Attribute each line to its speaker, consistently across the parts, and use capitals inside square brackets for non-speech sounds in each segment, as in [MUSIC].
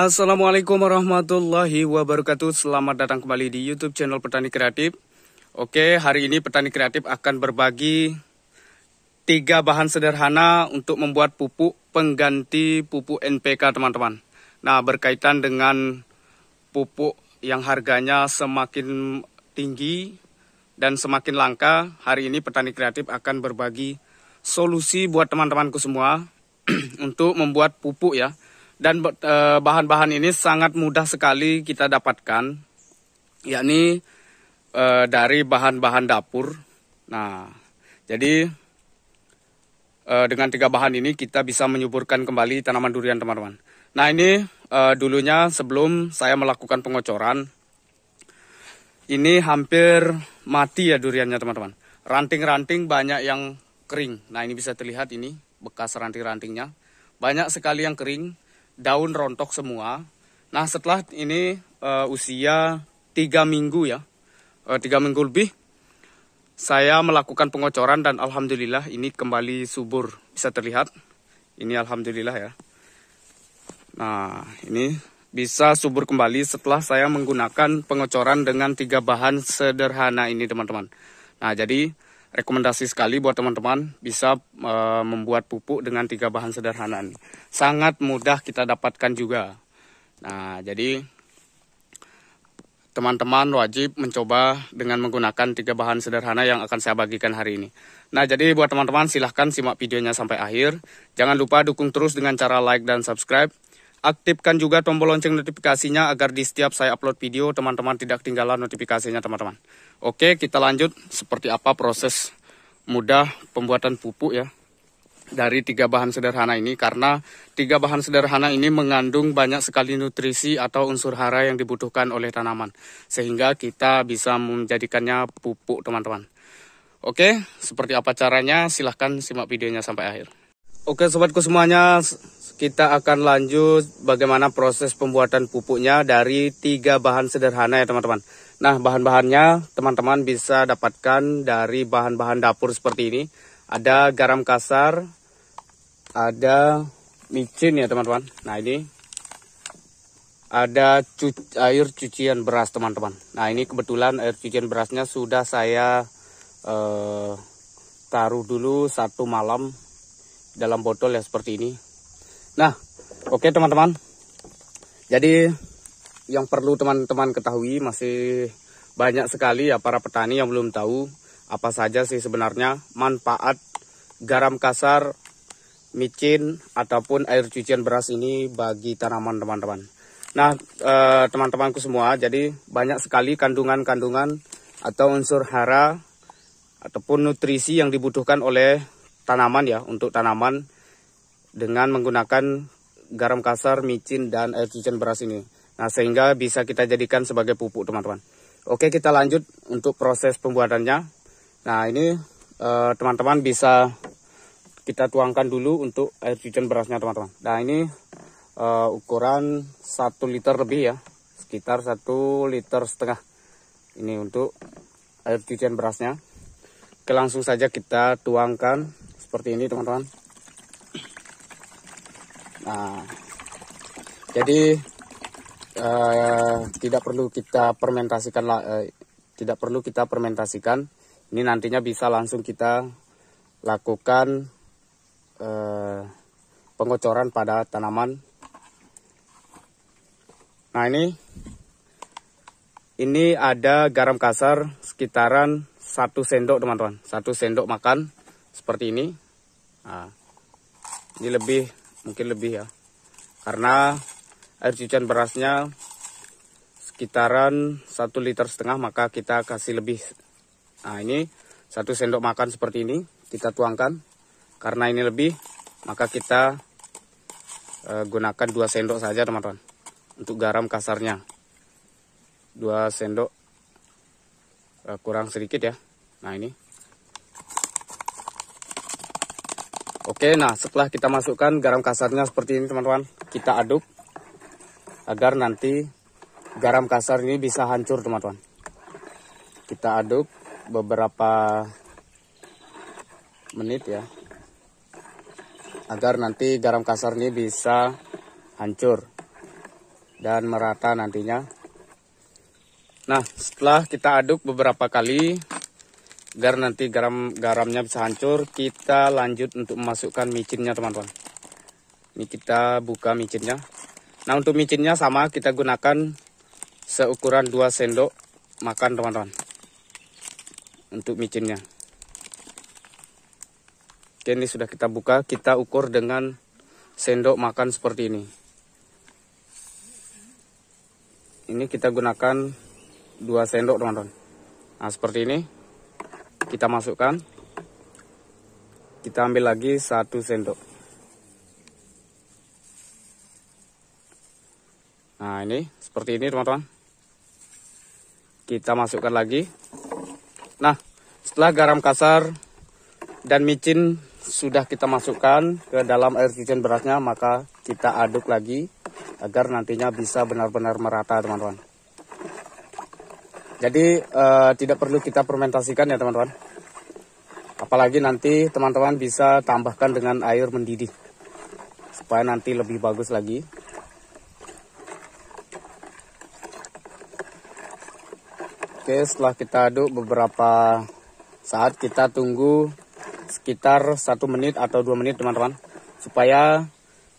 Speaker 1: Assalamualaikum warahmatullahi wabarakatuh. Selamat datang kembali di YouTube channel Petani Kreatif. Oke, hari ini Petani Kreatif akan berbagi tiga bahan sederhana untuk membuat pupuk pengganti pupuk NPK, teman-teman. Nah, berkaitan dengan pupuk yang harganya semakin tinggi dan semakin langka, hari ini Petani Kreatif akan berbagi solusi buat teman-temanku semua [CLEARS THROAT] untuk membuat pupuk ya dan eh, bahan-bahan ini sangat mudah sekali kita dapatkan, yakni eh, dari bahan-bahan dapur. Nah, jadi eh, dengan tiga bahan ini kita bisa menyuburkan kembali tanaman durian teman-teman. Nah ini dulunya sebelum saya melakukan pengocoran, ini hampir mati ya duriannya teman-teman. Ranting-ranting banyak yang kering. Nah ini bisa terlihat ini bekas ranting-rantingnya. Banyak sekali yang kering daun rontok semua. Nah setelah ini uh, usia tiga minggu ya, eh, tiga uh, minggu lebih, saya melakukan pengocoran dan alhamdulillah ini kembali subur. Bisa terlihat, ini alhamdulillah ya. Nah ini bisa subur kembali setelah saya menggunakan pengocoran dengan tiga bahan sederhana ini teman-teman. Nah jadi rekomendasi sekali buat teman-teman bisa e, membuat pupuk dengan tiga bahan sederhana. ini Sangat mudah kita dapatkan juga. Nah, jadi teman-teman wajib mencoba dengan menggunakan tiga bahan sederhana yang akan saya bagikan hari ini. Nah, jadi buat teman-teman silahkan simak videonya sampai akhir. Jangan lupa dukung terus dengan cara like dan subscribe. Aktifkan juga tombol lonceng notifikasinya agar di setiap saya upload video teman-teman tidak ketinggalan notifikasinya teman-teman. Oke kita lanjut seperti apa proses mudah pembuatan pupuk ya dari tiga bahan sederhana ini karena tiga bahan sederhana ini mengandung banyak sekali nutrisi atau unsur hara yang dibutuhkan oleh tanaman sehingga kita bisa menjadikannya pupuk teman-teman. Oke, seperti apa caranya silahkan simak videonya sampai akhir. Oke sobatku semuanya, kita akan lanjut bagaimana proses pembuatan pupuknya dari tiga bahan sederhana ya teman-teman. Nah bahan-bahannya teman-teman bisa dapatkan dari bahan-bahan dapur seperti ini. Ada garam kasar, ada micin ya teman-teman. Nah ini ada cu air cucian beras teman-teman. Nah ini kebetulan air cucian berasnya sudah saya eh, taruh dulu satu malam dalam botol ya seperti ini Nah, oke okay, teman-teman. Jadi yang perlu teman-teman ketahui masih banyak sekali ya para petani yang belum tahu apa saja sih sebenarnya manfaat garam kasar, micin ataupun air cucian beras ini bagi tanaman teman-teman. Nah, eh, teman-temanku semua, jadi banyak sekali kandungan-kandungan atau unsur hara ataupun nutrisi yang dibutuhkan oleh tanaman ya untuk tanaman dengan menggunakan garam kasar, micin, dan air cucian beras ini. Nah, sehingga bisa kita jadikan sebagai pupuk, teman-teman. Oke, kita lanjut untuk proses pembuatannya. Nah, ini eh, teman-teman eh, bisa kita tuangkan dulu untuk air cucian berasnya, teman-teman. Nah, ini eh, ukuran 1 liter lebih ya, sekitar 1 liter setengah. Ini untuk air cucian berasnya. Oke, langsung saja kita tuangkan seperti ini, teman-teman. Nah, jadi eh, tidak perlu kita fermentasikan, eh, tidak perlu kita fermentasikan. Ini nantinya bisa langsung kita lakukan eh, pengocoran pada tanaman. Nah ini, ini ada garam kasar sekitaran satu sendok teman-teman, satu sendok makan seperti ini. Nah, ini lebih mungkin lebih ya karena air cucian berasnya sekitaran 1 liter setengah maka kita kasih lebih nah ini satu sendok makan seperti ini kita tuangkan karena ini lebih maka kita e, gunakan dua sendok saja teman-teman untuk garam kasarnya dua sendok e, kurang sedikit ya nah ini Oke, nah setelah kita masukkan garam kasarnya seperti ini teman-teman, kita aduk agar nanti garam kasar ini bisa hancur teman-teman. Kita aduk beberapa menit ya, agar nanti garam kasar ini bisa hancur dan merata nantinya. Nah, setelah kita aduk beberapa kali, agar nanti garam garamnya bisa hancur kita lanjut untuk memasukkan micinnya teman-teman ini kita buka micinnya nah untuk micinnya sama kita gunakan seukuran 2 sendok makan teman-teman untuk micinnya oke ini sudah kita buka kita ukur dengan sendok makan seperti ini ini kita gunakan 2 sendok teman-teman nah seperti ini kita masukkan kita ambil lagi satu sendok nah ini seperti ini teman-teman kita masukkan lagi nah setelah garam kasar dan micin sudah kita masukkan ke dalam air cucian berasnya maka kita aduk lagi agar nantinya bisa benar-benar merata teman-teman jadi uh, tidak perlu kita fermentasikan ya teman-teman. Apalagi nanti teman-teman bisa tambahkan dengan air mendidih. Supaya nanti lebih bagus lagi. Oke setelah kita aduk beberapa saat kita tunggu sekitar 1 menit atau 2 menit teman-teman. Supaya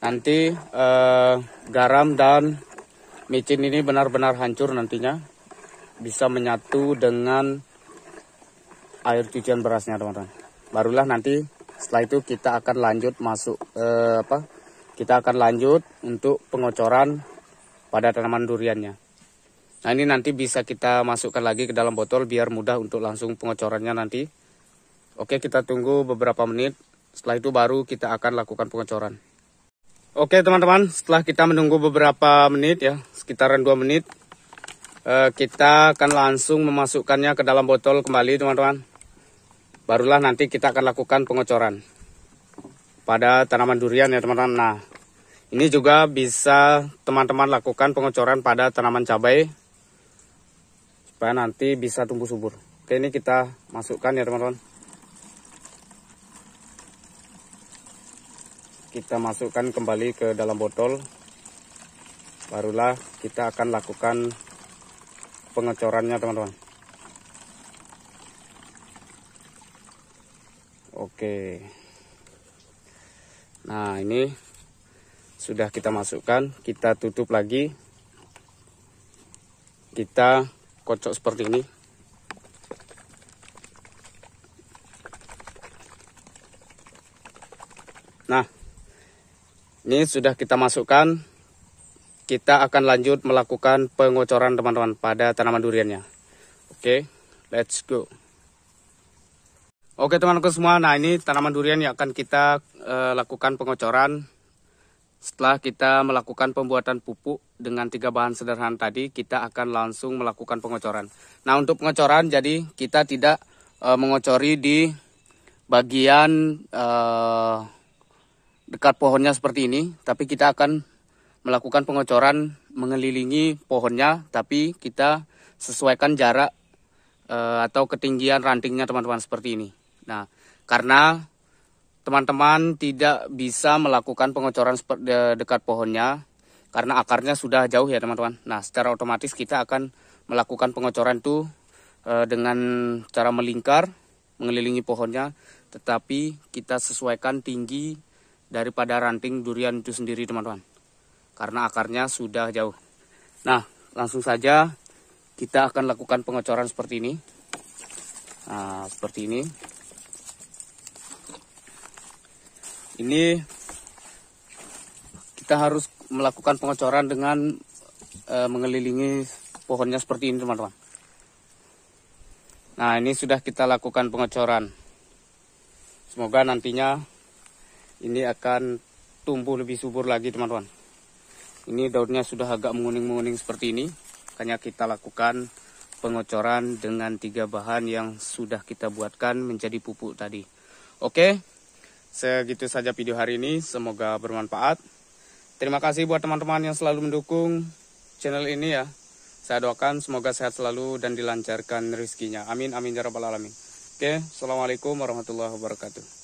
Speaker 1: nanti uh, garam dan micin ini benar-benar hancur nantinya bisa menyatu dengan air cucian berasnya teman-teman. Barulah nanti setelah itu kita akan lanjut masuk eh, apa? Kita akan lanjut untuk pengocoran pada tanaman duriannya. Nah ini nanti bisa kita masukkan lagi ke dalam botol biar mudah untuk langsung pengocorannya nanti. Oke kita tunggu beberapa menit. Setelah itu baru kita akan lakukan pengocoran. Oke teman-teman setelah kita menunggu beberapa menit ya sekitaran 2 menit Eh, kita akan langsung memasukkannya ke dalam botol kembali teman-teman. Barulah nanti kita akan lakukan pengocoran pada tanaman durian ya teman-teman. Nah, ini juga bisa teman-teman lakukan pengocoran pada tanaman cabai supaya nanti bisa tumbuh subur. Oke, ini kita masukkan ya teman-teman. Kita masukkan kembali ke dalam botol. Barulah kita akan lakukan pengecorannya teman-teman oke nah ini sudah kita masukkan kita tutup lagi kita kocok seperti ini nah ini sudah kita masukkan kita akan lanjut melakukan pengocoran teman-teman pada tanaman duriannya. Oke, okay, let's go. Oke teman -teman semua, nah ini tanaman durian yang akan kita e, lakukan pengocoran. Setelah kita melakukan pembuatan pupuk dengan tiga bahan sederhana tadi, kita akan langsung melakukan pengocoran. Nah untuk pengocoran, jadi kita tidak e, mengocori di bagian e, dekat pohonnya seperti ini, tapi kita akan melakukan pengocoran mengelilingi pohonnya, tapi kita sesuaikan jarak e, atau ketinggian rantingnya teman-teman seperti ini. Nah, karena teman-teman tidak bisa melakukan pengocoran dekat pohonnya karena akarnya sudah jauh ya teman-teman. Nah, secara otomatis kita akan melakukan pengocoran itu e, dengan cara melingkar mengelilingi pohonnya, tetapi kita sesuaikan tinggi daripada ranting durian itu sendiri teman-teman karena akarnya sudah jauh. Nah, langsung saja kita akan lakukan pengecoran seperti ini. Nah, seperti ini. Ini kita harus melakukan pengecoran dengan e, mengelilingi pohonnya seperti ini, teman-teman. Nah, ini sudah kita lakukan pengecoran. Semoga nantinya ini akan tumbuh lebih subur lagi, teman-teman. Ini daunnya sudah agak menguning-menguning seperti ini. Makanya kita lakukan pengocoran dengan tiga bahan yang sudah kita buatkan menjadi pupuk tadi. Oke, segitu saja video hari ini. Semoga bermanfaat. Terima kasih buat teman-teman yang selalu mendukung channel ini ya. Saya doakan semoga sehat selalu dan dilancarkan rezekinya. Amin, amin ya rabbal alamin. Oke, assalamualaikum warahmatullahi wabarakatuh.